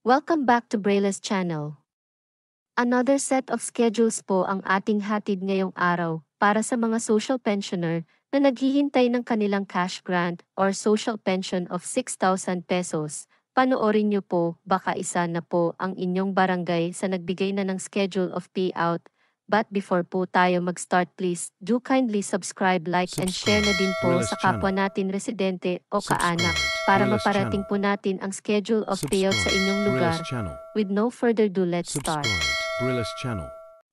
Welcome back to Braille's channel. Another set of schedules po ang ating hatid ngayong araw para sa mga social pensioner na naghihintay ng kanilang cash grant or social pension of 6,000 pesos. Panoorin niyo po, baka isa na po ang inyong barangay sa nagbigay na ng schedule of payout. But before po tayo mag-start please, do kindly subscribe, like, subscribe. and share na din po Braille's sa kapwa channel. natin residente o subscribe. kaanak para Fearless maparating channel. po natin ang schedule of Subscribe. payout sa inyong lugar. With no further ado, let's Subscribe. start. Brillis channel.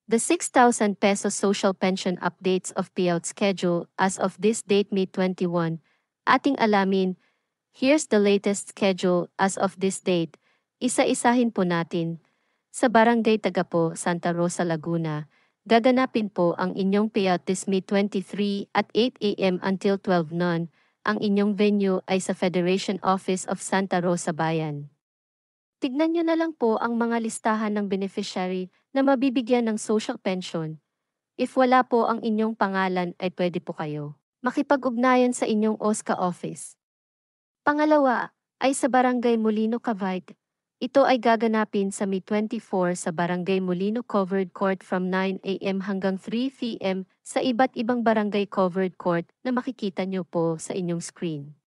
The 6,000 peso social pension updates of payout schedule as of this date May 21, ating alamin, here's the latest schedule as of this date. Isa-isahin po natin. Sa Barangay Tagapo, Santa Rosa, Laguna, gaganapin po ang inyong payout this May 23 at 8 a.m. until 12 noon, ang inyong venue ay sa Federation Office of Santa Rosa Bayan. Tignan nyo na lang po ang mga listahan ng beneficiary na mabibigyan ng social pension. If wala po ang inyong pangalan ay pwede po kayo makipag-ugnayan sa inyong OSCA office. Pangalawa ay sa Barangay Molino Cavite, ito ay gaganapin sa May 24 sa Barangay Molino Covered Court from 9am hanggang 3pm sa iba't ibang barangay covered court na makikita nyo po sa inyong screen.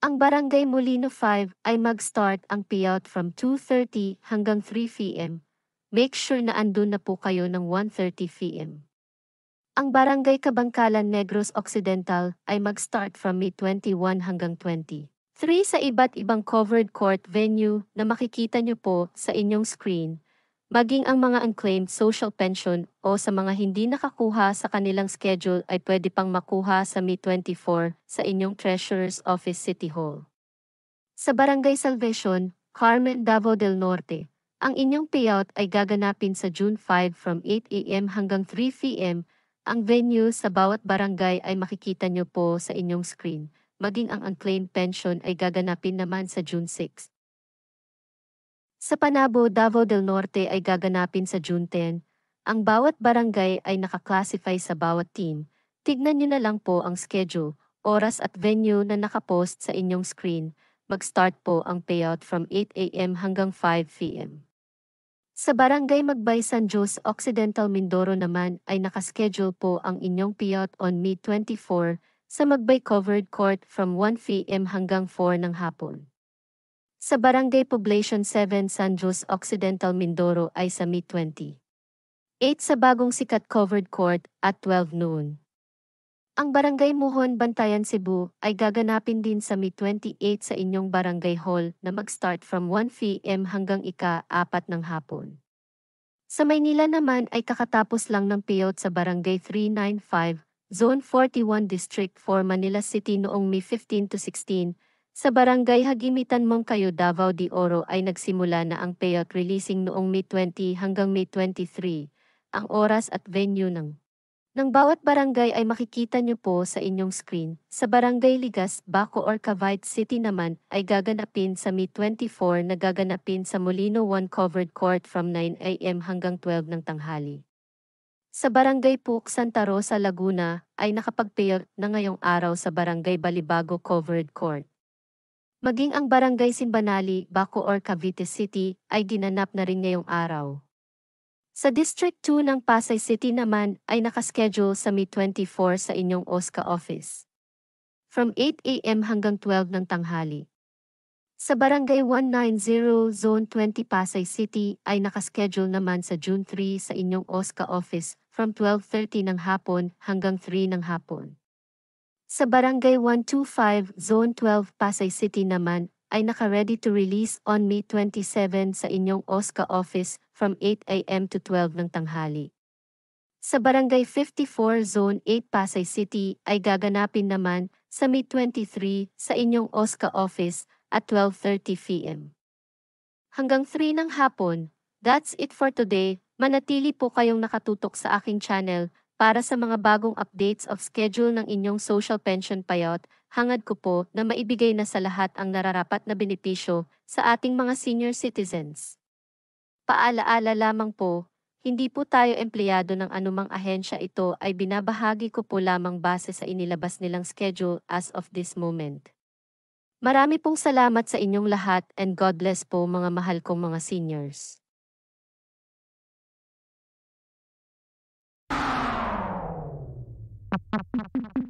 Ang Barangay Molino 5 ay mag-start ang payout from 2.30 hanggang 3pm. Make sure na andun na po kayo ng 1.30pm. Ang Barangay Kabangkalan Negros Occidental ay mag-start from May 21 hanggang 20. Three sa iba't ibang covered court venue na makikita nyo po sa inyong screen, maging ang mga unclaimed social pension o sa mga hindi nakakuha sa kanilang schedule ay pwede pang makuha sa May 24 sa inyong Treasurer's Office City Hall. Sa Barangay Salvation, Carmen Davao del Norte, ang inyong payout ay gaganapin sa June 5 from 8 a.m. hanggang 3 p.m. Ang venue sa bawat barangay ay makikita nyo po sa inyong screen maging ang unclaimed pension ay gaganapin naman sa June 6. Sa Panabo, Davao del Norte ay gaganapin sa June 10. Ang bawat barangay ay nakaklasify sa bawat team. Tignan niyo na lang po ang schedule, oras at venue na nakapost sa inyong screen. Mag-start po ang payout from 8 a.m. hanggang 5 p.m. Sa Barangay Magbay San Jose Occidental Mindoro naman ay nakaschedule po ang inyong payout on May 24, sa Magbay Covered Court from 1pm hanggang 4 ng hapon. Sa Barangay Poblacion 7 San Jose Occidental Mindoro ay sa May 20. 8 sa Bagong Sikat Covered Court at 12 noon. Ang Barangay Muhon Bantayan Cebu ay gaganapin din sa May 28 sa inyong barangay hall na mag-start from 1pm hanggang ika-4 ng hapon. Sa Maynila naman ay kakatapos lang ng payout sa Barangay 395 Zone 41 District 4 Manila City noong May 15 to 16, sa Barangay Hagimitan Mongkayo Davao de Oro ay nagsimula na ang payout releasing noong May 20 hanggang May 23. Ang oras at venue ng ng bawat barangay ay makikita nyo po sa inyong screen. Sa Barangay Ligas, Baco or Cavite City naman ay gaganapin sa May 24 na gaganapin sa Molino 1 Covered Court from 9am hanggang 12 ng tanghali. Sa Barangay Puk Santa Rosa, Laguna, ay nakapagpayag na ngayong araw sa Barangay Balibago Covered Court. Maging ang Barangay Simbanali, Baco or Cavite City ay ginanap na rin ngayong araw. Sa District 2 ng Pasay City naman ay nakaschedule sa May 24 sa inyong OSCA office. From 8 a.m. hanggang 12 ng tanghali. Sa Barangay 190 Zone 20 Pasay City ay nakaschedule naman sa June 3 sa inyong OSCA office from 12.30 ng hapon hanggang 3 ng hapon. Sa Barangay 125 Zone 12 Pasay City naman ay naka-ready to release on May 27 sa inyong OSCA office from 8 a.m. to 12 ng tanghali. Sa Barangay 54 Zone 8 Pasay City ay gaganapin naman sa May 23 sa inyong OSCA office at 12.30 p.m. Hanggang 3 ng hapon, that's it for today. Manatili po kayong nakatutok sa aking channel para sa mga bagong updates of schedule ng inyong social pension payout. Hangad ko po na maibigay na sa lahat ang nararapat na benepisyo sa ating mga senior citizens. Paalaala lamang po, hindi po tayo empleyado ng anumang ahensya ito ay binabahagi ko po lamang base sa inilabas nilang schedule as of this moment. Marami pong salamat sa inyong lahat and God bless po mga mahal kong mga seniors. Thank you.